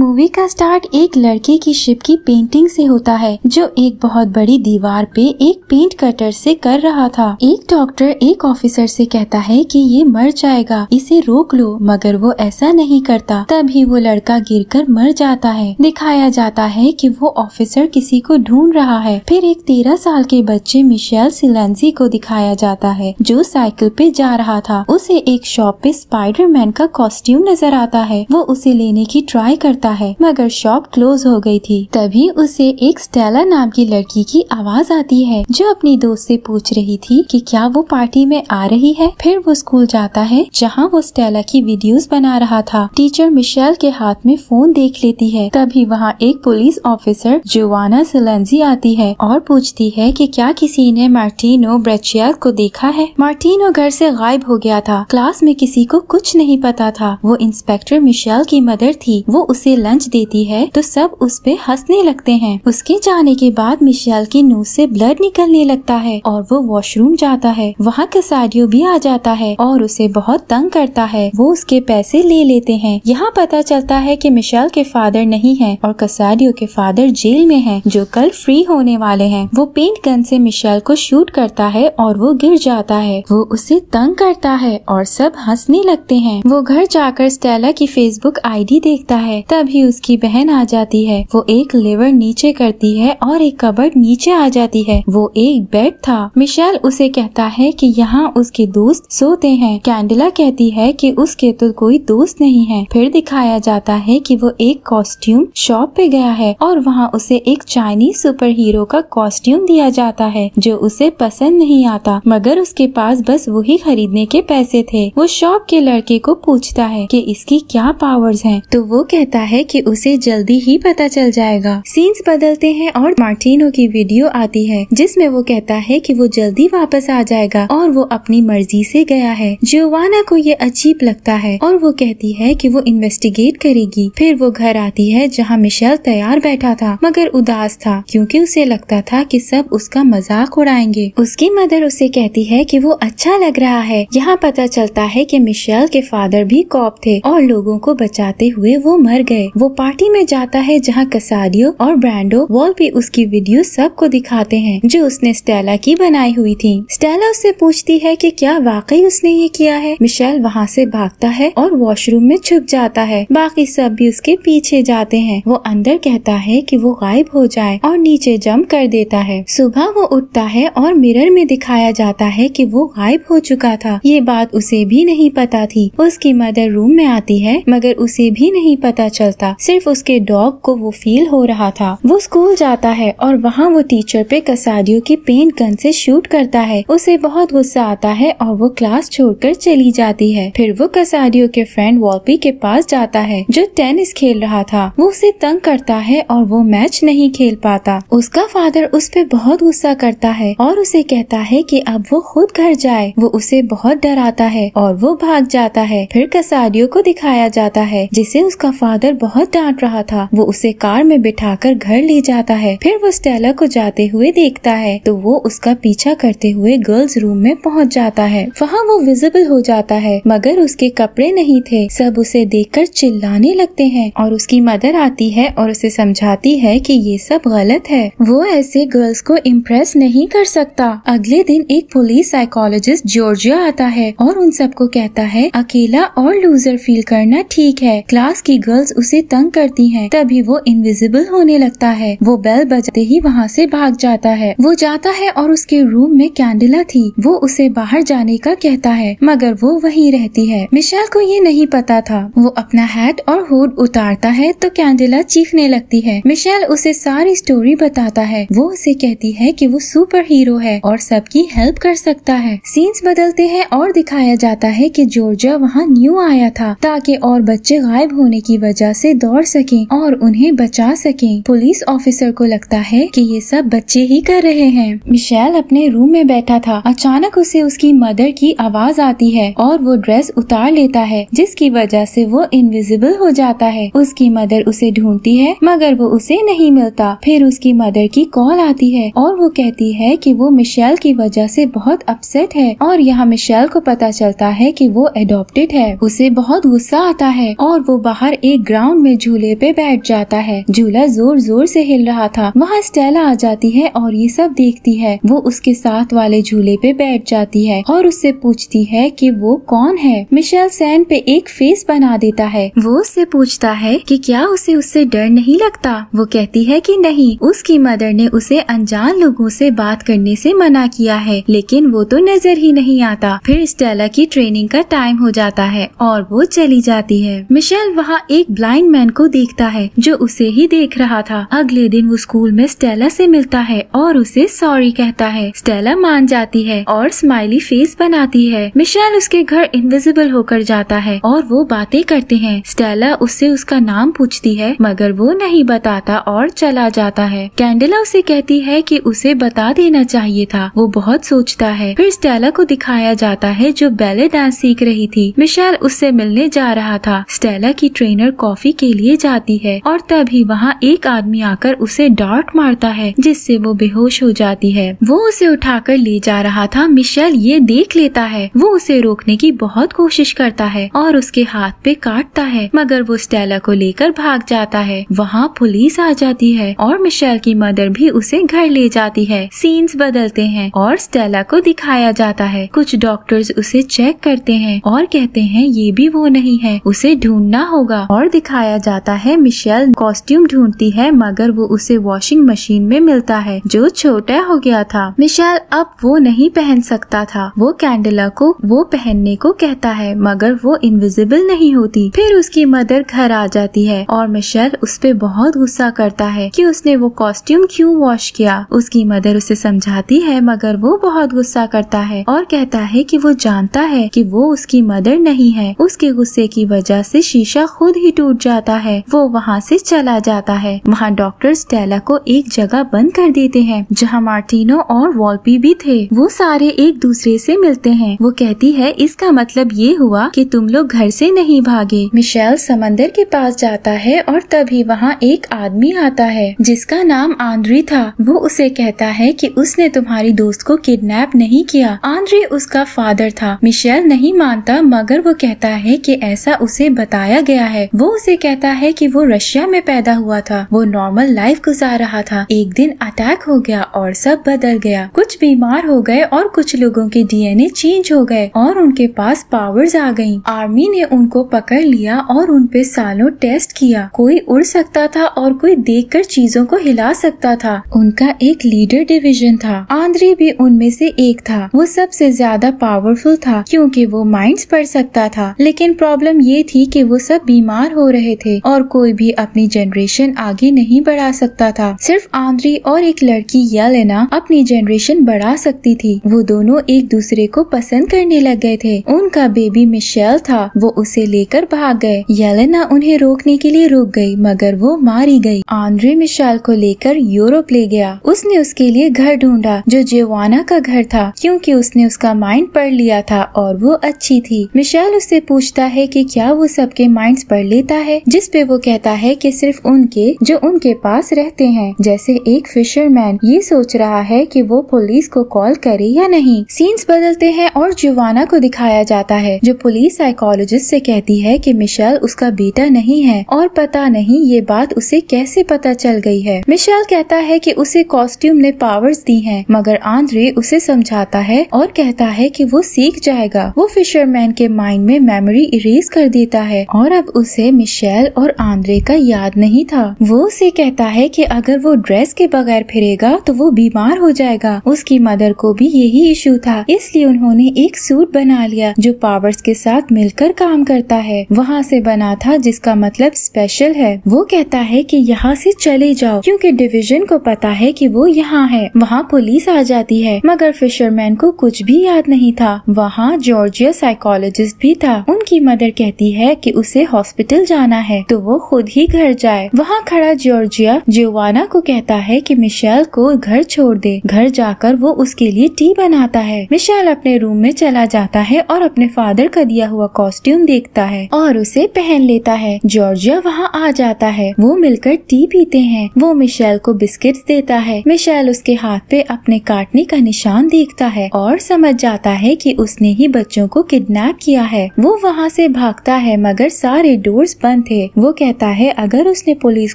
Movie का start एक लड़के की शिप की पेंटिंग से होता है जो एक बहुत बड़ी दीवार पे एक पेंट कटर से कर रहा था एक डॉक्टर एक ऑफिसर से कहता है कि ये मर जाएगा इसे रोक लो मगर वो ऐसा नहीं करता तभी वो लड़का गिरकर मर जाता है दिखाया जाता है कि वो ऑफिसर किसी को ढूंढ रहा है फिर एक तेरह साल के बच्चे मिशेल सिलेंसी को दिखाया जाता है जो साइकिल पे जा रहा था उसे एक शॉप पे स्पाइडरमैन का कॉस्ट्यूम नजर आता है वो उसे लेने की ट्राई करता सकता है मगर शॉप क्लोज हो गई थी तभी उसे एक स्टेला नाम की लड़की की आवाज आती है जो अपनी दोस्त से पूछ रही थी कि क्या वो पार्टी में आ रही है फिर वो स्कूल जाता है जहाँ वो स्टेला की वीडियोस बना रहा था टीचर मिशेल के हाथ में फोन देख लेती है तभी वहाँ एक पुलिस ऑफिसर जुवाना सिलेंजी आती है और पूछती है कि क्या किसी ने मार्टिनो ब्रेचियल को देखा है मार्टिनो घर से गायब हो गया था क्लास में किसी को कुछ नहीं पता था वो इंस्पेक्टर मिशेल की मदर थी वो उसे लंच देती है तो सब उस पर हंसने लगते हैं उसके जाने के बाद मिशेल की नोज से ब्लड निकलने लगता है और वो वॉशरूम जाता है वहाँ कसाडियो भी आ जाता है और उसे बहुत तंग करता है वो उसके पैसे ले लेते हैं यहाँ पता चलता है की मिशेल के फादर नहीं है और कसाडियो के फादर जेल में है जो कल फ्री होने वाले है वो पेंट गन से मिशेल को शूट करता है और वो गिर जाता है वो उसे तंग करता है और सब हंसने लगते हैं वो घर जाकर स्टेला की फेसबुक आईडी देखता है तभी भी उसकी बहन आ जाती है वो एक लेवर नीचे करती है और एक कबर्ड नीचे आ जाती है वो एक बेड था मिशेल उसे कहता है कि यहाँ उसके दोस्त सोते हैं कैंडला कहती है कि उसके तो कोई दोस्त नहीं है फिर दिखाया जाता है कि वो एक कॉस्ट्यूम शॉप पे गया है और वहाँ उसे एक चाइनीज सुपर हीरो का कॉस्ट्यूम दिया जाता है जो उसे पसंद नहीं आता मगर उसके पास बस वही खरीदने के पैसे थे वो शॉप के लड़के को पूछता है कि इसकी क्या पावर्स हैं तो वो कहता है है कि उसे जल्दी ही पता चल जाएगा सीन्स बदलते हैं और मार्टिनो की वीडियो आती है जिसमे वो कहता है की वो जल्दी वापस आ जाएगा और वो अपनी मर्जी से गया है जोवाना को ये अजीब लगता है और वो कहती है कि वो इन्वेस्टिगेट करेगी फिर वो घर आती है जहाँ मिशेल तैयार बैठा था मगर उदास था क्योंकि उसे लगता था कि सब उसका मजाक उड़ाएंगे उसकी मदर उसे कहती है कि वो अच्छा लग रहा है यहाँ पता चलता है कि मिशेल के फादर भी कॉप थे और लोगों को बचाते हुए वो मर गए है वो पार्टी में जाता है जहाँ कसाडियो और ब्रांडो वॉल पे उसकी वीडियो सबको दिखाते हैं जो उसने स्टेला की बनाई हुई थी स्टेला उससे पूछती है कि क्या वाकई उसने ये किया है मिशेल वहाँ से भागता है और वॉशरूम में छुप जाता है बाकी सब भी उसके पीछे जाते हैं वो अंदर कहता है कि वो गायब हो जाए और नीचे जम कर देता है सुबह वो उठता है और मिरर में दिखाया जाता है कि वो गायब हो चुका था ये बात उसे भी नहीं पता थी उसकी मदर रूम में आती है मगर उसे भी नहीं पता चल चलता सिर्फ उसके डॉग को वो फील हो रहा था वो स्कूल जाता है और वहाँ वो टीचर पे कसादियों की पेंट गन से शूट करता है उसे बहुत गुस्सा आता है और वो क्लास छोड़कर चली जाती है फिर वो कसाडियो के फ्रेंड वॉल्पी के पास जाता है जो टेनिस खेल रहा था वो उसे तंग करता है और वो मैच नहीं खेल पाता उसका फादर उस पर बहुत गुस्सा करता है और उसे कहता है कि अब वो खुद घर जाए वो उसे बहुत डराता है और वो भाग जाता है फिर कसाडियो को दिखाया जाता है जिसे उसका फादर बहुत डांट रहा था वो उसे कार में बिठाकर घर ले जाता है फिर वो स्टेला को जाते हुए देखता है तो वो उसका पीछा करते हुए गर्ल्स रूम में पहुंच जाता है वहाँ वो विजिबल हो जाता है मगर उसके कपड़े नहीं थे सब उसे देख चिल्लाने लगते है और उसकी मदर आती है और उसे समझाती है कि ये सब गलत है वो ऐसे गर्ल्स को इम्प्रेस नहीं कर सकता अगले दिन एक पुलिस साइकोलॉजिस्ट जॉर्जिया आता है और उन सबको कहता है अकेला और लूजर फील करना ठीक है क्लास की गर्ल्स उस उसे तंग करती हैं। तभी वो इनविजिबल होने लगता है वो बेल बजते ही वहाँ से भाग जाता है वो जाता है और उसके रूम में कैंडिला थी वो उसे बाहर जाने का कहता है मगर वो वही रहती है मिशेल को ये नहीं पता था वो अपना हैट और हुड उतारता है तो कैंडिला चीखने लगती है मिशेल उसे सारी स्टोरी बताता है वो उसे कहती है कि वो सुपर हीरो है और सबकी हेल्प कर सकता है सीन्स बदलते हैं और दिखाया जाता है कि जॉर्जिया वहाँ न्यू आया था ताकि और बच्चे गायब होने की वजह से दौड़ सके और उन्हें बचा सके पुलिस ऑफिसर को लगता है कि ये सब बच्चे ही कर रहे हैं मिशेल अपने रूम में बैठा था अचानक उसे उसकी मदर की आवाज आती है और वो ड्रेस उतार लेता है जिसकी वजह से वो इनविजिबल हो जाता है उसकी मदर उसे ढूंढती है मगर वो उसे नहीं मिलता फिर उसकी मदर की कॉल आती है और वो कहती है कि वो मिशेल की वजह से बहुत अपसेट है और यहाँ मिशेल को पता चलता है की वो एडोप्टेड है उसे बहुत गुस्सा आता है और वो बाहर एक ग्राउंड ग्राउंड में झूले पे बैठ जाता है झूला जोर जोर से हिल रहा था वहाँ स्टेला आ जाती है और ये सब देखती है वो उसके साथ वाले झूले पे बैठ जाती है और उससे पूछती है कि वो कौन है मिशेल सैन पे एक फेस बना देता है वो उससे पूछता है कि क्या उसे उससे डर नहीं लगता वो कहती है कि नहीं उसकी मदर ने उसे अनजान लोगों से बात करने से मना किया है लेकिन वो तो नजर ही नहीं आता फिर स्टेला की ट्रेनिंग का टाइम हो जाता है और वो चली जाती है मिशेल वहाँ एक ब्लाइंड ब्लाइंड मैन को देखता है जो उसे ही देख रहा था अगले दिन वो स्कूल में स्टेला से मिलता है और उसे सॉरी कहता है स्टेला मान जाती है और स्माइली फेस बनाती है मिशेल उसके घर इनविजिबल होकर जाता है और वो बातें करते हैं स्टेला उससे उसका नाम पूछती है मगर वो नहीं बताता और चला जाता है कैंडेला उसे कहती है कि उसे बता देना चाहिए था वो बहुत सोचता है फिर स्टेला को दिखाया जाता है जो बैले डांस सीख रही थी मिशेल उससे मिलने जा रहा था स्टेला की ट्रेनर कॉफी रोटी के लिए जाती है और तभी वहाँ एक आदमी आकर उसे डॉट मारता है जिससे वो बेहोश हो जाती है वो उसे उठाकर ले जा रहा था मिशेल ये देख लेता है वो उसे रोकने की बहुत कोशिश करता है और उसके हाथ पे काटता है मगर वो स्टेला को लेकर भाग जाता है वहाँ पुलिस आ जाती है और मिशेल की मदर भी उसे घर ले जाती है सीन्स बदलते हैं और स्टेला को दिखाया जाता है कुछ डॉक्टर्स उसे चेक करते हैं और कहते हैं ये भी वो नहीं है उसे ढूंढना होगा और दिखा दिखाया जाता है मिशेल कॉस्ट्यूम ढूंढती है मगर वो उसे वॉशिंग मशीन में मिलता है जो छोटा हो गया था मिशेल अब वो नहीं पहन सकता था वो कैंडला को वो पहनने को कहता है मगर वो इनविजिबल नहीं होती फिर उसकी मदर घर आ जाती है और मिशेल उस पर बहुत गुस्सा करता है की उसने वो कॉस्ट्यूम क्यूँ वॉश किया उसकी मदर उसे समझाती है मगर वो बहुत गुस्सा करता है और कहता है की वो जानता है की वो उसकी मदर नहीं है उसके गुस्से की वजह से शीशा खुद ही टूट जाता है वो वहाँ से चला जाता है वहाँ डॉक्टर स्टेला को एक जगह बंद कर देते हैं जहाँ मार्टिनो और वॉल्पी भी थे वो सारे एक दूसरे से मिलते हैं वो कहती है इसका मतलब ये हुआ कि तुम लोग घर से नहीं भागे मिशेल समंदर के पास जाता है और तभी वहाँ एक आदमी आता है जिसका नाम आंद्री था वो उसे कहता है की उसने तुम्हारी दोस्त को किडनेप नहीं किया आंद्री उसका फादर था मिशेल नहीं मानता मगर वो कहता है की ऐसा उसे बताया गया है वो उसे से कहता है कि वो रशिया में पैदा हुआ था वो नॉर्मल लाइफ गुजार रहा था एक दिन अटैक हो गया और सब बदल गया कुछ बीमार हो गए और कुछ लोगों के डीएनए चेंज हो गए और उनके पास पावर्स आ गईं। आर्मी ने उनको पकड़ लिया और उनपे सालों टेस्ट किया कोई उड़ सकता था और कोई देख कर चीजों को हिला सकता था उनका एक लीडर डिविजन था आंद्री भी उनमें ऐसी एक था वो सबसे ज्यादा पावरफुल था क्यूँकी वो माइंड पढ़ सकता था लेकिन प्रॉब्लम ये थी कि वो सब बीमार हो रहे रहे थे और कोई भी अपनी जनरेशन आगे नहीं बढ़ा सकता था सिर्फ आंद्री और एक लड़की येलेना अपनी जनरेशन बढ़ा सकती थी वो दोनों एक दूसरे को पसंद करने लग गए थे उनका बेबी मिशेल था वो उसे लेकर भाग गए येलेना उन्हें रोकने के लिए रुक गई मगर वो मारी गई आंद्री मिशेल को लेकर यूरोप ले गया उसने उसके लिए घर ढूंढा जो जेवाना का घर था क्योंकि उसने उसका माइंड पढ़ लिया था और वो अच्छी थी मिशेल उससे पूछता है कि क्या वो सबके माइंड्स पढ़ लेता है है जिस पे वो कहता है कि सिर्फ उनके जो उनके पास रहते हैं जैसे एक फिशरमैन ये सोच रहा है कि वो पुलिस को कॉल करे या नहीं सीन्स बदलते हैं और जुवाना को दिखाया जाता है जो पुलिस साइकोलॉजिस्ट से कहती है कि मिशेल उसका बेटा नहीं है और पता नहीं ये बात उसे कैसे पता चल गई है मिशेल कहता है कि उसे कॉस्ट्यूम ने पावर्स दी हैं मगर आंद्रे उसे समझाता है और कहता है कि वो सीख जाएगा वो फिशरमैन के माइंड में मेमोरी इरेज कर देता है और अब उसे मिशेल मिशेल और आंद्रे का याद नहीं था वो उसे कहता है कि अगर वो ड्रेस के बगैर फिरेगा तो वो बीमार हो जाएगा उसकी मदर को भी यही इशू था इसलिए उन्होंने एक सूट बना लिया जो पावर्स के साथ मिलकर काम करता है वहाँ से बना था जिसका मतलब स्पेशल है वो कहता है कि यहाँ से चले जाओ क्योंकि डिवीजन को पता है कि वो यहाँ है वहाँ पुलिस आ जाती है मगर फिशरमैन को कुछ भी याद नहीं था वहाँ जॉर्जिया साइकोलॉजिस्ट भी था उनकी मदर कहती है कि उसे हॉस्पिटल जाना जाना है तो वो खुद ही घर जाए वहाँ खड़ा जॉर्जिया जोवाना को कहता है कि मिशेल को घर छोड़ दे घर जाकर वो उसके लिए टी बनाता है मिशेल अपने रूम में चला जाता है और अपने फादर का दिया हुआ कॉस्ट्यूम देखता है और उसे पहन लेता है जॉर्जिया वहाँ आ जाता है वो मिलकर टी पीते हैं वो मिशेल को बिस्किट देता है मिशेल उसके हाथ पे अपने काटने का निशान देखता है और समझ जाता है कि उसने ही बच्चों को किडनैप किया है वो वहाँ से भागता है मगर सारे डोर्स बंद परेशान थे वो कहता है अगर उसने पुलिस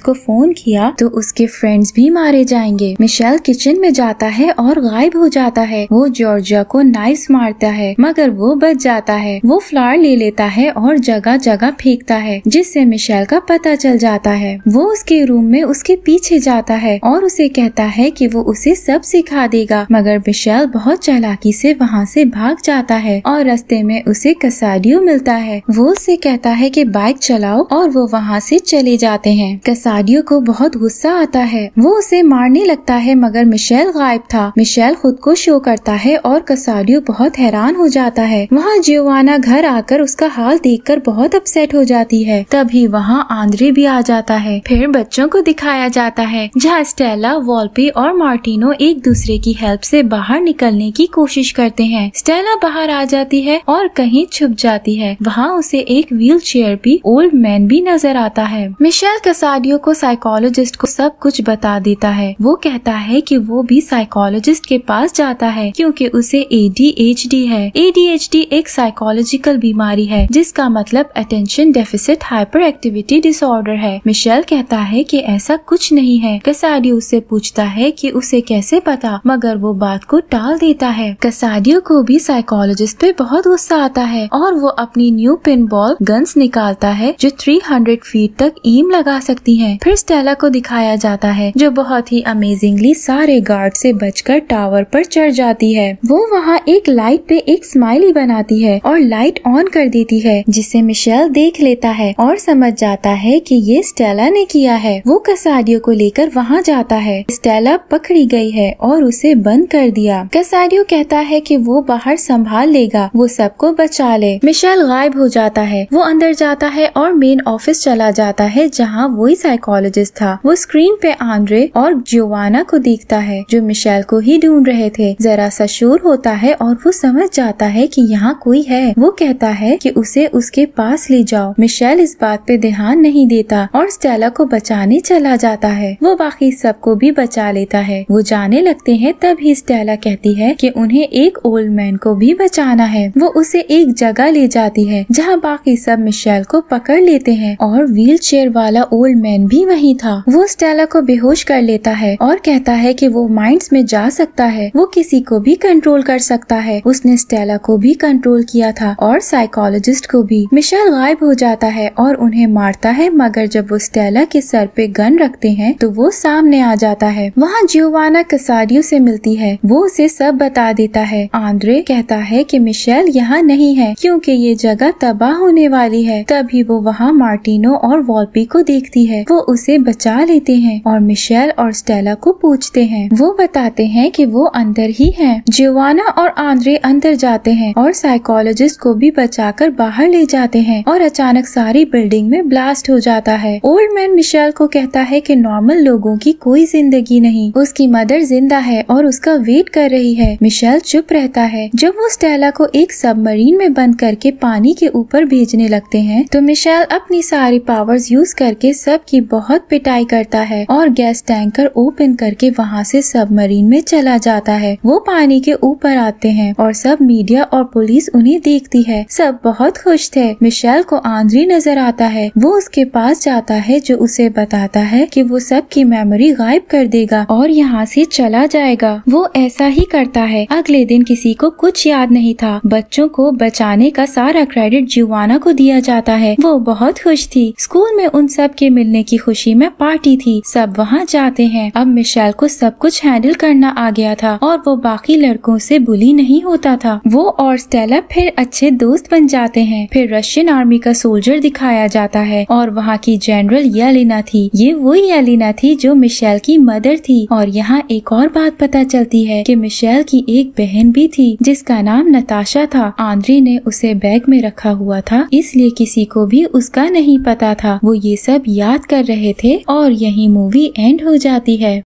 को फोन किया तो उसके फ्रेंड्स भी मारे जाएंगे मिशेल किचन में जाता है और गायब हो जाता है वो जॉर्जिया को नाइफ मारता है मगर वो बच जाता है वो फ्लावर ले लेता है और जगह जगह फेंकता है जिससे मिशेल का पता चल जाता है वो उसके रूम में उसके पीछे जाता है और उसे कहता है कि वो उसे सब सिखा देगा मगर मिशेल बहुत चालाकी से वहाँ से भाग जाता है और रास्ते में उसे कसाडियो मिलता है वो उसे कहता है कि बाइक चलाओ और वो वहाँ से चले जाते हैं कसाडियो को बहुत गुस्सा आता है वो उसे मारने लगता है मगर मिशेल गायब था मिशेल खुद को शो करता है और कसाडियो बहुत हैरान हो जाता है वहाँ जियोवाना घर आकर उसका हाल कर बहुत अपसेट हो जाती है तभी वहाँ आंद्रे भी आ जाता है फिर बच्चों को दिखाया जाता है जहाँ स्टेला वॉल्पी और मार्टिनो एक दूसरे की हेल्प से बाहर निकलने की कोशिश करते हैं स्टेला बाहर आ जाती है और कहीं छुप जाती है वहाँ उसे एक व्हील चेयर भी ओल्ड मैन मैन भी नजर आता है मिशेल कसाडियो को साइकोलॉजिस्ट को सब कुछ बता देता है वो कहता है कि वो भी साइकोलॉजिस्ट के पास जाता है क्योंकि उसे एडीएचडी है एडीएचडी एक साइकोलॉजिकल बीमारी है जिसका मतलब attention deficit hyperactivity disorder है मिशेल कहता है की ऐसा कुछ नहीं है कसाडियो उससे पूछता है की उसे कैसे पता मगर वो बात को टाल देता है कसाडियो को भी साइकोलॉजिस्ट पे बहुत गुस्सा आता है और वो अपनी न्यू पिन बॉल गन्स निकालता है जो 300 फीट तक ईम लगा सकती हैं। फिर स्टेला को दिखाया जाता है जो बहुत ही अमेजिंगली सारे गार्ड से बचकर टावर पर चढ़ जाती है वो वहाँ एक लाइट पे एक स्माइली बनाती है और लाइट ऑन कर देती है जिसे मिशेल देख लेता है और समझ जाता है कि ये स्टेला ने किया है वो कसाडियो को लेकर वहाँ जाता है स्टेला पकड़ी गई है और उसे बंद कर दिया कसाडियो कहता है कि वो बाहर संभाल लेगा वो सबको बचा ले मिशेल गायब हो जाता है वो अंदर जाता है और मेन मेन ऑफिस चला जाता है जहाँ वही साइकोलॉजिस्ट था वो स्क्रीन पे आंद्रे और जोवाना को देखता है जो मिशेल को ही ढूंढ रहे थे जरा सा शोर होता है और वो समझ जाता है कि यहाँ कोई है वो कहता है कि उसे उसके पास ले जाओ मिशेल इस बात पे ध्यान नहीं देता और स्टेला को बचाने चला जाता है वो बाकी सबको भी बचा लेता है वो जाने लगते तब तभी स्टेला कहती है की उन्हें एक ओल्ड मैन को भी बचाना है वो उसे एक जगह ले जाती है जहाँ बाकी सब मिशेल को पकड़ लेते लेते हैं और व्हील चेयर वाला ओल्ड मैन भी वही था वो स्टेला को बेहोश कर लेता है और कहता है की वो माइंड में जा सकता है वो किसी को भी कंट्रोल कर सकता है उसने स्टेला को भी कंट्रोल किया था और साइकोलॉजिस्ट को भी मिशेल गायब हो जाता है और उन्हें मारता है मगर जब वो स्टेला के सर पे गन रखते हैं तो वो सामने आ जाता है वहाँ जियोवाना कसारियो से मिलती है वो उसे सब बता देता है आंद्रे कहता है कि मिशेल यहाँ नहीं है क्योंकि ये जगह तबाह होने वाली है तभी वो वहाँ मार्टिनो और वॉल्पी को देखती है वो उसे बचा लेते हैं और मिशेल और स्टेला को पूछते हैं वो बताते हैं कि वो अंदर ही हैं। जिवाना और आंद्रे अंदर जाते हैं और साइकोलॉजिस्ट को भी बचाकर बाहर ले जाते हैं और अचानक सारी बिल्डिंग में ब्लास्ट हो जाता है ओल्ड मैन मिशेल को कहता है की नॉर्मल लोगों की कोई जिंदगी नहीं उसकी मदर जिंदा है और उसका वेट कर रही है मिशेल चुप रहता है जब वो स्टेला को एक सबमरीन में बंद करके पानी के ऊपर भेजने लगते हैं तो मिशेल अब अपनी सारी पावर्स यूज करके सब की बहुत पिटाई करता है और गैस टैंकर ओपन करके वहाँ से सबमरीन में चला जाता है वो पानी के ऊपर आते हैं और सब मीडिया और पुलिस उन्हें देखती है सब बहुत खुश थे मिशेल को आंद्री नजर आता है वो उसके पास जाता है जो उसे बताता है की वो सब की मेमोरी गायब कर देगा और यहाँ से चला जाएगा वो ऐसा ही करता है अगले दिन किसी को कुछ याद नहीं था बच्चों को बचाने का सारा क्रेडिट जुआना को दिया जाता है वो बहुत बहुत खुश थी स्कूल में उन सब के मिलने की खुशी में पार्टी थी सब वहाँ जाते हैं अब मिशेल को सब कुछ हैंडल करना आ गया था और वो बाकी लड़कों से बुली नहीं होता था वो और स्टेला फिर अच्छे दोस्त बन जाते हैं फिर रशियन आर्मी का सोल्जर दिखाया जाता है और वहाँ की जनरल यालिना थी ये वो यालिना थी जो मिशेल की मदर थी और यहाँ एक और बात पता चलती है की मिशेल की एक बहन भी थी जिसका नाम नताशा था आंद्री ने उसे बैग में रखा हुआ था इसलिए किसी को भी उसका क्या नहीं पता था वो ये सब याद कर रहे थे और यही मूवी एंड हो जाती है